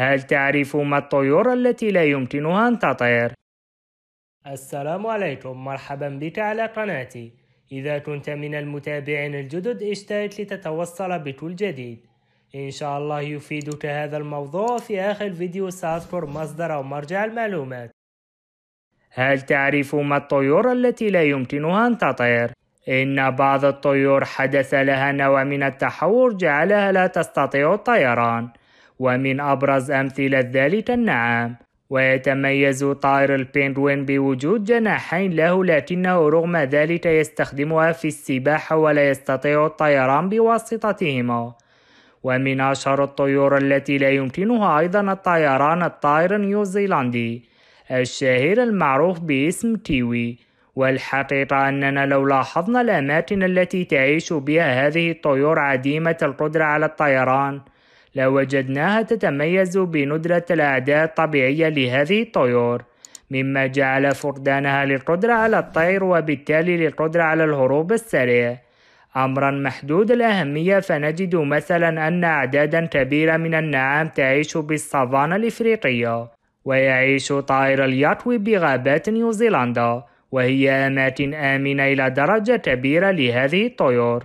هل تعرف ما الطيور التي لا يمكنها أن تطير؟ السلام عليكم مرحبا بك على قناتي إذا كنت من المتابعين الجدد اشترك لتتوصل بكل جديد إن شاء الله يفيدك هذا الموضوع في آخر فيديو سأذكر مصدر أو مرجع المعلومات هل تعرف ما الطيور التي لا يمكنها أن تطير؟ إن بعض الطيور حدث لها نوع من التحور جعلها لا تستطيع الطيران ومن أبرز أمثلة ذلك النعام ويتميز طائر البينغوين بوجود جناحين له لكنه رغم ذلك يستخدمها في السباحة ولا يستطيع الطيران بواسطتهما ومن أشهر الطيور التي لا يمكنها أيضا الطيران الطائر النيوزيلندي الشهير المعروف باسم تيوي والحقيقة أننا لو لاحظنا الأماكن التي تعيش بها هذه الطيور عديمة القدرة على الطيران لوجدناها تتميز بندرة الأعداد الطبيعية لهذه الطيور مما جعل فقدانها للقدرة على الطير وبالتالي للقدرة على الهروب السريع أمرا محدود الأهمية فنجد مثلا أن أعدادا كبيرة من النعام تعيش بالسافانا الإفريقية ويعيش طائر اليطوي بغابات نيوزيلندا وهي أماكن آمنة إلى درجة كبيرة لهذه الطيور